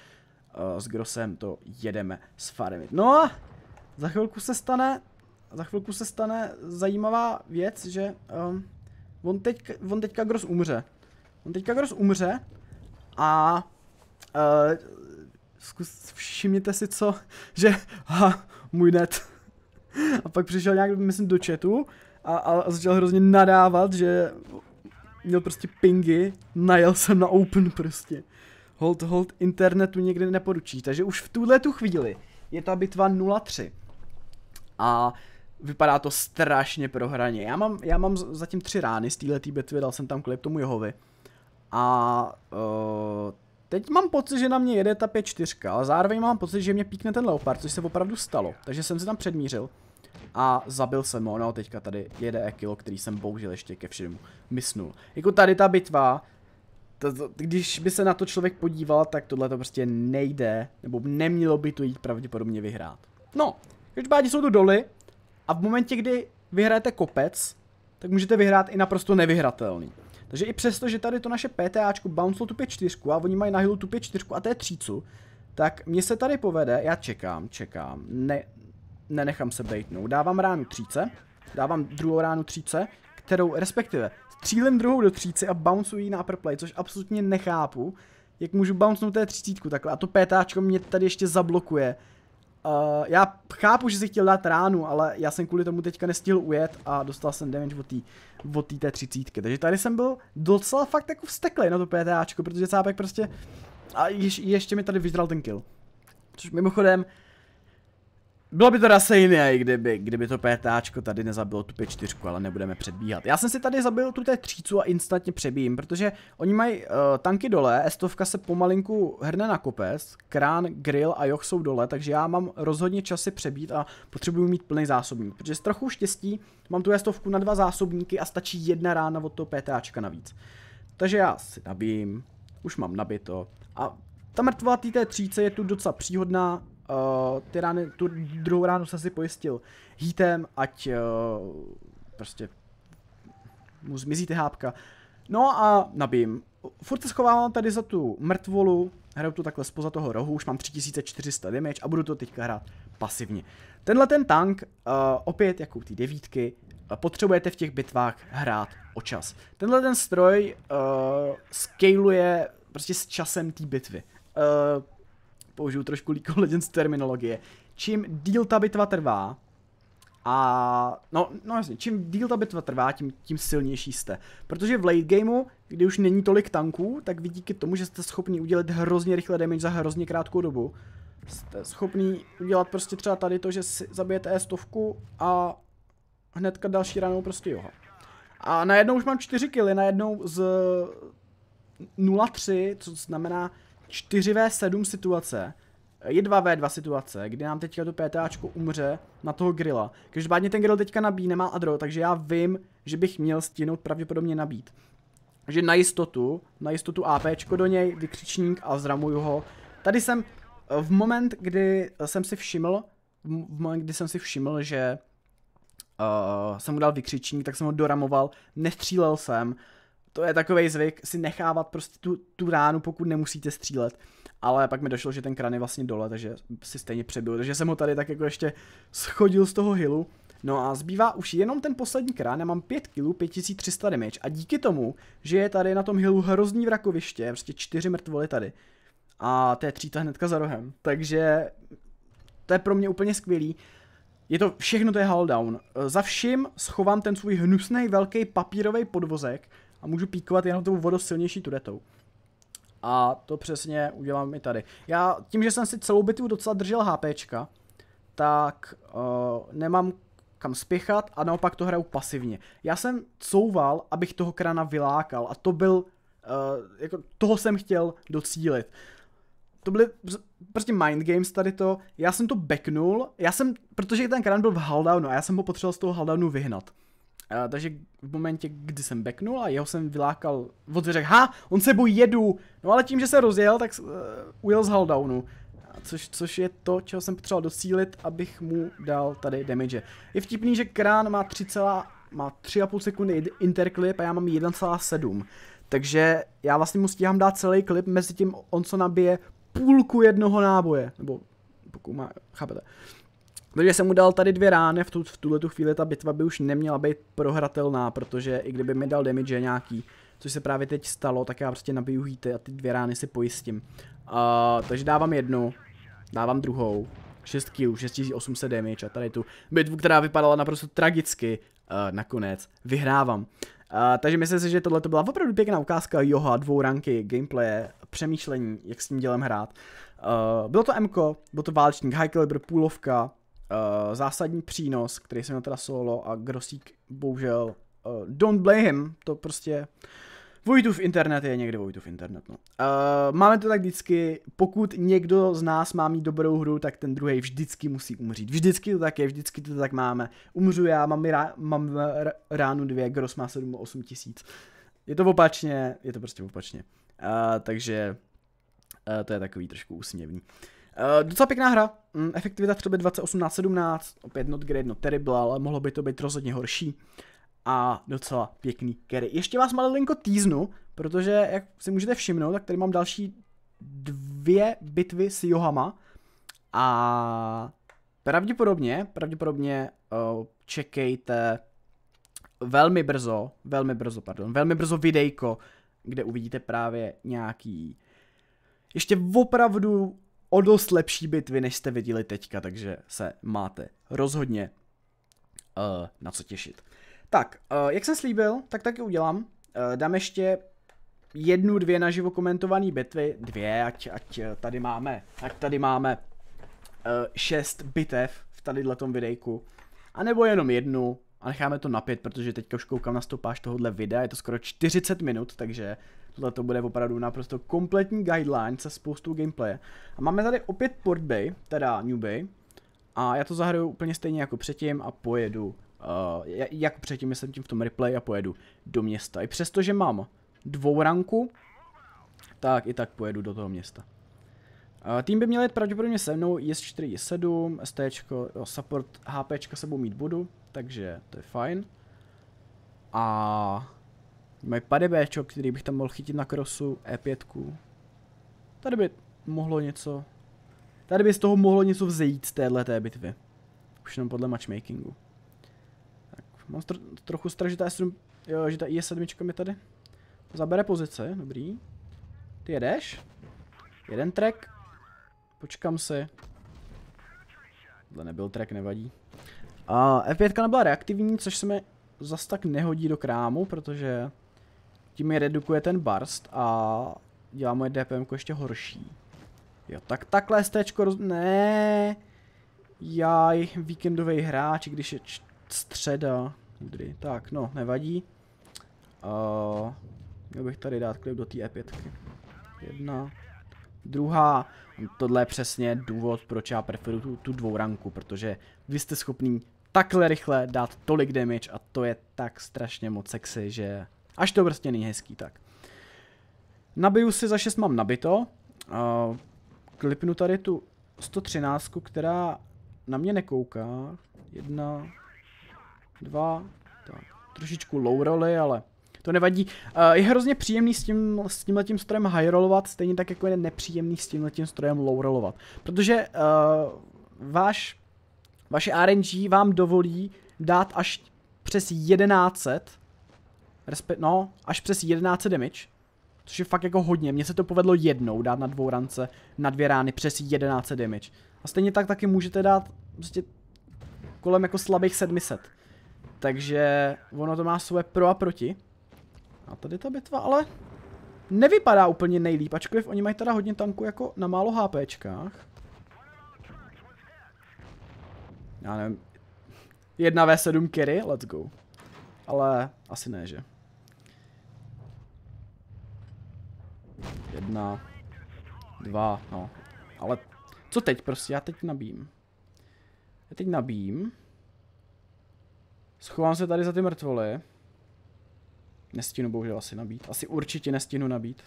uh, s Grosem to jedeme s farmit. No a za chvilku se stane, za chvilku se stane zajímavá věc, že um, on, teď, on teďka Gros umře. On teďka Gros umře a uh, zkus, všimněte si co, že ha, můj net. A pak přišel nějak, myslím, do chatu a, a, a začal hrozně nadávat, že měl prostě pingy, najel jsem na open prostě hold, hold internetu někdy neporučí. Takže už v tuhle tu chvíli je ta bitva 0-3. A vypadá to strašně prohraně. Já mám, já mám zatím tři rány z této bitvy, dal jsem tam klip tomu Jehovi. A uh, teď mám pocit, že na mě jede ta 5-4, ale zároveň mám pocit, že mě píkne ten leopard, což se opravdu stalo. Takže jsem se tam předmířil a zabil jsem ho. No, teďka tady jede Ekilo, který jsem bohužel ještě ke všemu mysnul. Jako tady ta bitva to, to, když by se na to člověk podíval, tak tohle to prostě nejde, nebo nemělo by to jít pravděpodobně vyhrát. No, každopádně jsou tu doly a v momentě, kdy vyhráte kopec, tak můžete vyhrát i naprosto nevyhratelný. Takže i přesto, že tady to naše PTAčko bounce tu 4 a oni mají na hillu tu 4 a té třícu, tak mně se tady povede, já čekám, čekám, ne, nenechám se bejtnout, dávám ránu tříce, dávám druhou ránu tříce, kterou respektive střílím druhou do tříci a bouncuji na upper play, což absolutně nechápu, jak můžu bouncnout té třicítku takhle a to pétáčko mě tady ještě zablokuje. Uh, já chápu, že si chtěl dát ránu, ale já jsem kvůli tomu teďka nestihl ujet a dostal jsem damage od té té třicítky. Takže tady jsem byl docela fakt jako vsteklý na to PTAčko, protože cápek prostě... A ješ, ještě mi tady vyždral ten kill. Což mimochodem, bylo by to i kdyby, kdyby to PTAčko tady nezabilo tu P4, ale nebudeme předbíhat. Já jsem si tady zabil tu T3 a instantně přebíjím, protože oni mají uh, tanky dole, estovka se pomalinku hrne na kopec, krán, grill a joch jsou dole, takže já mám rozhodně časy přebít a potřebuju mít plný zásobník, protože s trochu štěstí mám tu estovku na dva zásobníky a stačí jedna rána od toho PTAčka navíc. Takže já si nabím, už mám nabito a ta mrtvá té tříce je tu docela příhodná, Uh, ty rány, tu druhou ránu jsem si pojistil hítem, ať uh, prostě mu zmizí ty hápka. No a nabím. Furt se schovávám tady za tu mrtvolu, hraju tu takhle spoza toho rohu, už mám 3400 damage a budu to teďka hrát pasivně. Tenhle ten tank, uh, opět jako ty devítky, uh, potřebujete v těch bitvách hrát o čas. Tenhle ten stroj uh, scaluje prostě s časem té bitvy. Uh, použiju trošku League of Legends terminologie. Čím díl ta bitva trvá, a no, no jasně, čím díl ta bitva trvá, tím, tím silnější jste. Protože v late gameu, kdy už není tolik tanků, tak vy díky tomu, že jste schopni udělat hrozně rychle damage za hrozně krátkou dobu, jste schopni udělat prostě třeba tady to, že si zabijete e stovku a hnedka další ranou prostě joha. A najednou už mám 4 kily, najednou z 0-3, co znamená, 4v7 situace, 2 v 2 situace, kdy nám teďka to PTAčko umře na toho grilla. Každopádně ten grill teďka nabíjí, nemá adro, takže já vím, že bych měl stihnout pravděpodobně nabít. Takže na jistotu, na jistotu APčko do něj, vykřičník a zramuju ho. Tady jsem, v moment, kdy jsem si všiml, v moment, kdy jsem si všiml, že uh, jsem mu dal vykřičník, tak jsem ho doramoval, nestřílel jsem to je takový zvyk, si nechávat prostě tu, tu ránu, pokud nemusíte střílet. Ale pak mi došlo, že ten kran je vlastně dole, takže si stejně přebyl. Takže jsem ho tady tak jako ještě schodil z toho hilu. No a zbývá už jenom ten poslední krán, já mám 5 kg, 5300 damage a díky tomu, že je tady na tom hillu hrozný vrakoviště, prostě čtyři mrtvoly tady a to je tříta hnedka za rohem, takže to je pro mě úplně skvělý. Je to, všechno to je hull down. Za vším schovám ten svůj hnusný velký papírový podvozek, a můžu píkovat jenom tou vodou silnější turetou. A to přesně udělám i tady. Já tím, že jsem si celou bitvu docela držel HPčka, tak uh, nemám kam spěchat a naopak to hraju pasivně. Já jsem couval, abych toho krana vylákal a to byl, uh, jako toho jsem chtěl docílit. To byly prostě mind games tady to, já jsem to backnul, já jsem, protože ten krán byl v haldownu a já jsem ho potřeboval z toho haldownu vyhnat. Eh, takže v momentě, kdy jsem beknul a jeho jsem vylákal od řekl, ha, on se bojí jedu. No ale tím, že se rozjel, tak uh, ujel z Haldownu. Což, což je to, čeho jsem potřeboval docílit, abych mu dal tady damage. Je vtipný, že krán má 3, má 3,5 sekundy interclip a já mám 1,7. Takže já vlastně mu stíhám dát celý klip, mezi tím on co nabije půlku jednoho náboje. Nebo pokud má, chápete. Uh, Protože jsem mu dal tady dvě rány, v, tu, v tuhle tu chvíli ta bitva by už neměla být prohratelná, protože i kdyby mi dal damage nějaký, což se právě teď stalo, tak já prostě nabiju hýty a ty dvě rány si pojistím. Uh, takže dávám jednu, dávám druhou, 6 kill, 6800 damage a tady tu bitvu, která vypadala naprosto tragicky, uh, nakonec vyhrávám. Uh, takže myslím si, že tohle to byla opravdu pěkná ukázka Joha, dvou ranky, gameplaye, přemýšlení, jak s tím dělem hrát. Uh, bylo to MK, byl to válečník, high caliber, půlovka, uh, zásadní přínos, který jsem měl teda solo a Grosík bohužel uh, don't blame him, to prostě Vojtův internet je někde Vojtův internet, no. Uh, máme to tak vždycky, pokud někdo z nás má mít dobrou hru, tak ten druhý vždycky musí umřít. Vždycky to tak je, vždycky to tak máme. Umřu já, mám, rá, mám ránu dvě, Gros má 7-8 tisíc. Je to opačně, je to prostě opačně. Uh, takže uh, to je takový trošku úsměvný. Uh, Uh, docela pěkná hra, mm, efektivita třeba 2018-17, opět not great, not terrible, ale mohlo by to být rozhodně horší. A docela pěkný carry. Ještě vás malinko týznu, protože jak si můžete všimnout, tak tady mám další dvě bitvy s Johama. A pravděpodobně, pravděpodobně uh, čekejte velmi brzo, velmi brzo, pardon, velmi brzo videjko, kde uvidíte právě nějaký ještě opravdu o dost lepší bitvy, než jste viděli teďka, takže se máte rozhodně uh, na co těšit. Tak, uh, jak jsem slíbil, tak taky udělám. Uh, dám ještě jednu, dvě naživo komentované bitvy, dvě, ať, ať tady máme, ať tady máme uh, šest bitev v tadyhletom videjku. A nebo jenom jednu, a necháme to na pět, protože teďka už koukám na stopáž tohohle videa, je to skoro 40 minut, takže Tohle to bude opravdu naprosto kompletní guideline se spoustou gameplaye. A máme tady opět port bay, teda new bay. A já to zahraju úplně stejně jako předtím a pojedu. Uh, jak předtím jsem tím v tom replay a pojedu do města. I přesto, že mám dvou ranku, tak i tak pojedu do toho města. Uh, tým by měl jít pravděpodobně se mnou, is 4, 7, ST, support, HP sebou mít budu, takže to je fajn. A Mají pady Bčo, který bych tam mohl chytit na krosu E5. Tady by mohlo něco... Tady by z toho mohlo něco vzejít z téhle té bitvy. Už jenom podle matchmakingu. Tak, mám tro trochu strach, že ta, S7, jo, že ta IS7 mi tady zabere pozice, dobrý. Ty jedeš? Jeden track. Počkám se. Tohle nebyl track, nevadí. A F5 e nebyla reaktivní, což se mi zas tak nehodí do krámu, protože tím mi redukuje ten barst a dělá moje DPM ještě horší. Jo, tak takhle stečko roz... Ne. Jaj, víkendový hráč, když je středa. Udry. Tak, no, nevadí. Uh, měl bych tady dát klip do té E5. Jedna. Druhá. Tohle je přesně důvod, proč já preferuju tu, tu dvouranku, protože vy jste schopný takhle rychle dát tolik damage a to je tak strašně moc sexy, že Až to prostě není hezký, tak. Nabiju si za 6 mám nabito. klipnu tady tu 113, která na mě nekouká. Jedna, dva, tak. Trošičku low roly, ale to nevadí. je hrozně příjemný s, tím, s tímhletím strojem high rollovat, stejně tak jako je nepříjemný s tímhletím strojem low rollovat. Protože uh, váš, vaše RNG vám dovolí dát až přes 1100 respe- no, až přes 11 damage, což je fakt jako hodně. Mně se to povedlo jednou dát na dvou rance, na dvě rány přes 11 damage. A stejně tak taky můžete dát prostě kolem jako slabých 700. Takže ono to má svoje pro a proti. A tady ta bitva ale nevypadá úplně nejlíp, ačkoliv oni mají teda hodně tanku jako na málo HPčkách. Já nevím, 1v7 carry, let's go. Ale asi ne, že? Jedna, dva, no. Ale co teď prostě? Já teď nabím. Já teď nabím. Schovám se tady za ty mrtvoly. Nestihnu bohužel asi nabít. Asi určitě nestihnu nabít.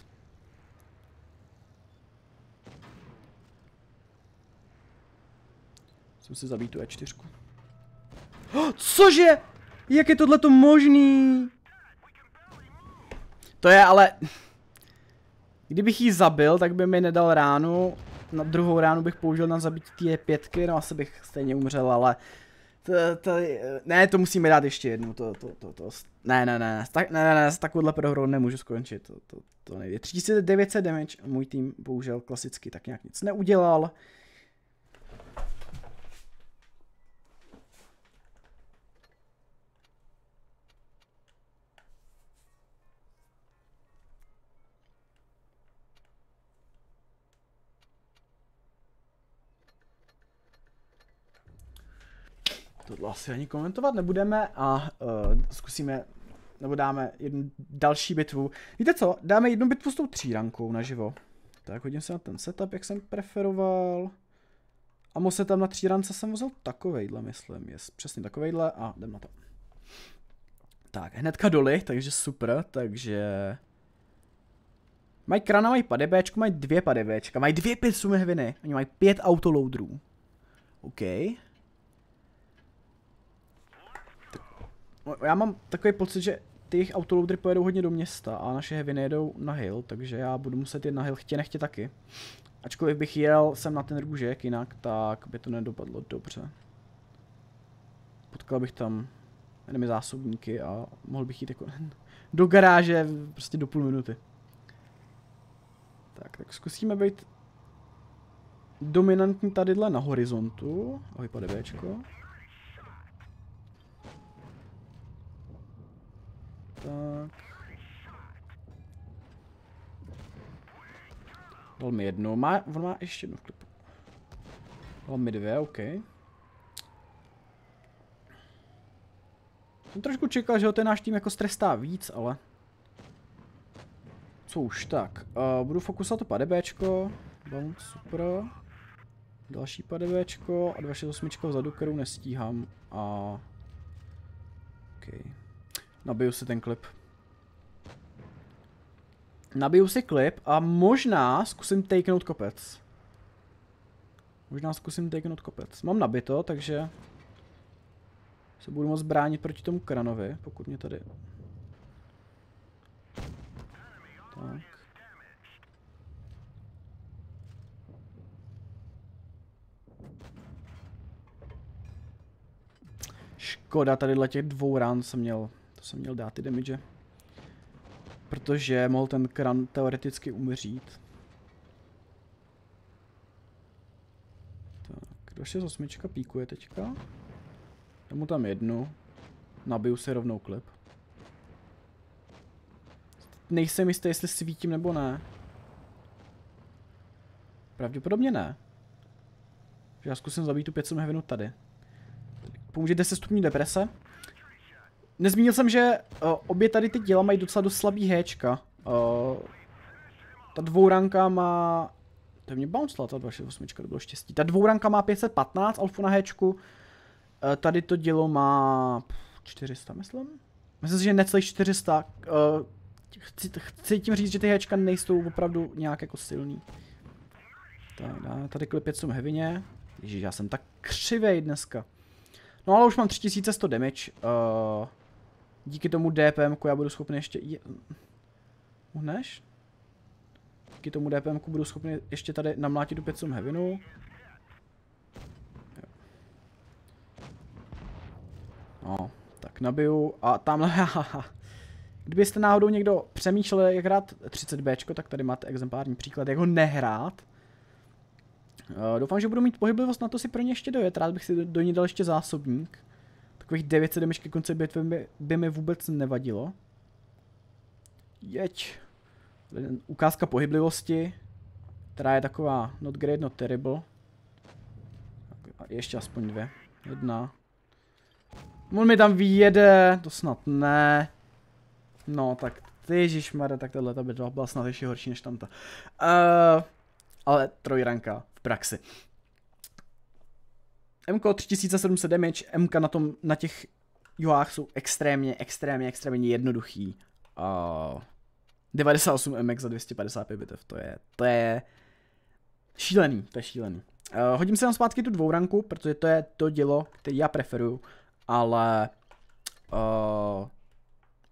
Jsem si zabít tu E4. Oh, cože? Jak je tohleto možný? To je ale... Kdybych ji zabil, tak by mi nedal ránu. Na druhou ránu bych použil na zabití té pětky, no asi bych stejně umřel, ale... To, to, ne, to musíme dát ještě jednu, to, to, to, to, ne, ne, ne, tak, ne, ne, ne, s takovouhle prohrou nemůžu skončit, to, to, to nejde. 3900 damage, můj tým bohužel klasicky tak nějak nic neudělal. Tohle asi ani komentovat nebudeme a uh, zkusíme, nebo dáme jednu další bitvu. Víte co, dáme jednu bitvu s tou třírankou naživo. Tak hodím se na ten setup, jak jsem preferoval. A mu se tam na třírance jsem vzal takovejhle, myslím. Je přesně takovejhle a jdem na to. Tak, hnedka doly, takže super, takže... Mají krana, mají padebéčku, mají dvě padebéčka, mají dvě pět hviny, oni mají pět autoloadrů. OK. já mám takový pocit, že ty jejich autoloadery pojedou hodně do města a naše heavy nejedou na hill, takže já budu muset jít na hill chtě nechtě taky. Ačkoliv bych jel sem na ten růžek jinak, tak by to nedopadlo dobře. Potkal bych tam enemy zásobníky a mohl bych jít jako do garáže prostě do půl minuty. Tak, tak zkusíme být dominantní tadyhle na horizontu. Ahoj, padebečko. Tak. Dal mi jednu. Má, on má ještě jednu klipu. Dal mi dvě, OK. Jsem trošku čekal, že ho ten náš tým jako strestá víc, ale... Co už, tak. Uh, budu fokusovat to padebéčko. Bounce, super. Další padebéčko a 268 vzadu, kterou nestíhám. A... Okay. Nabiju si ten klip. Nabiju si klip a možná zkusím takenout kopec. Možná zkusím takenout kopec. Mám nabito, takže se budu moc bránit proti tomu kranovi, pokud mě tady... Tak. Škoda, tady těch dvou rán jsem měl to jsem měl dát ty damage. Protože mohl ten kran teoreticky umřít. Tak, osmička, píkuje teďka. mu tam jednu. Nabiju se rovnou klip. Nejsem jistý, jestli svítím nebo ne. Pravděpodobně ne. Já zkusím zabít tu 500 hevinu tady. Pomůže 10 stupní deprese. Nezmínil jsem, že uh, obě tady ty díla mají docela dost slabý héčka. Uh, eh, ta dvouranka má... To mě bouncela ta 268, to bylo štěstí. Ta dvouranka má 515 alfu na héčku. Uh, eh, tady to dílo má... 400, myslím? Myslím si, že necelých 400. Uh, chci, chci tím říct, že ty héčka nejsou opravdu nějak jako silný. Tak, tady klip 5 jsem hevině. Ježíš, já jsem tak křivej dneska. No ale už mám 3100 damage. Uh, Díky tomu DPM já budu schopný ještě... Je... Uhneš? Díky tomu DPM budu schopný ještě tady namlátit do 500 heavinu. No, tak nabiju a tamhle... Kdybyste náhodou někdo přemýšlel, jak hrát 30B, tak tady máte exemplární příklad, jak ho nehrát. Eh, doufám, že budu mít pohyblivost, na to si pro ně ještě dojet, rád bych si do, do ní dal ještě zásobník. Takových 900 7 ke konci bitvy by, by mi vůbec nevadilo. Jeď. Ukázka pohyblivosti, která je taková not great, not terrible. Ještě aspoň dvě. Jedna. On mi tam vyjede, to snad ne. No tak ježišmarja, tak tahle ta bitva byla snad ještě horší než tamta. Uh, ale trojranka v praxi. MK 3700 damage, MK na, tom, na těch juhách jsou extrémně, extrémně, extrémně jednoduchý. Uh, 98 MX za 255 bitev, to je, to je šílený, to je šílený. Uh, hodím se tam zpátky tu dvouranku, protože to je to dělo, které já preferuju, ale uh,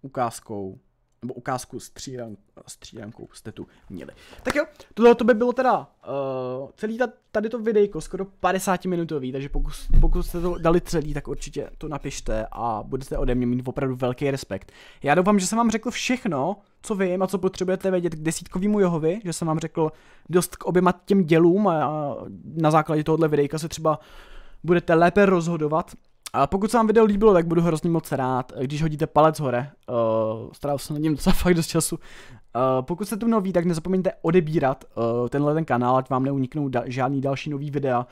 ukázkou nebo ukázku střídan, střídankou jste tu měli. Tak jo, tohle to by bylo teda uh, celý ta, tady to videjko, skoro 50 minutový, takže pokud, pokud jste to dali celý, tak určitě to napište a budete ode mě mít opravdu velký respekt. Já doufám, že jsem vám řekl všechno, co vím a co potřebujete vědět k desítkovýmu Jehovi, že jsem vám řekl dost k oběma těm dělům a na základě tohohle videjka se třeba budete lépe rozhodovat a pokud se vám video líbilo, tak budu hrozně moc rád, když hodíte palec hore. Uh, eh, strávil jsem nad ním docela fakt dost času. Uh, pokud jste tu nový, tak nezapomeňte odebírat uh, tenhle ten kanál, ať vám neuniknou da- žádný další nový videa,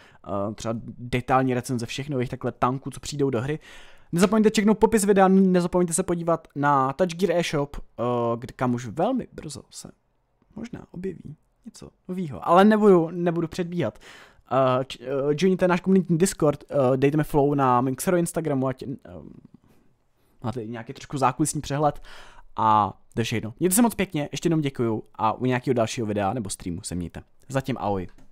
uh, třeba detailní recenze všech nových takhle tanků, co přijdou do hry. Nezapomeňte čeknout popis videa, nezapomeňte se podívat na TouchGear e-shop, uh, kde kam už velmi brzo se možná objeví něco nového, ale nebudu, nebudu předbíhat. Uh, eh, eh, joiníte náš komunitní Discord, uh, dejte mi flow na Mixero Instagramu, ať uh, máte nějaký trošku zákulisní přehled a to je všechno. Mějte se moc pěkně, ještě jenom děkuju a u nějakého dalšího videa nebo streamu se mějte. Zatím ahoj.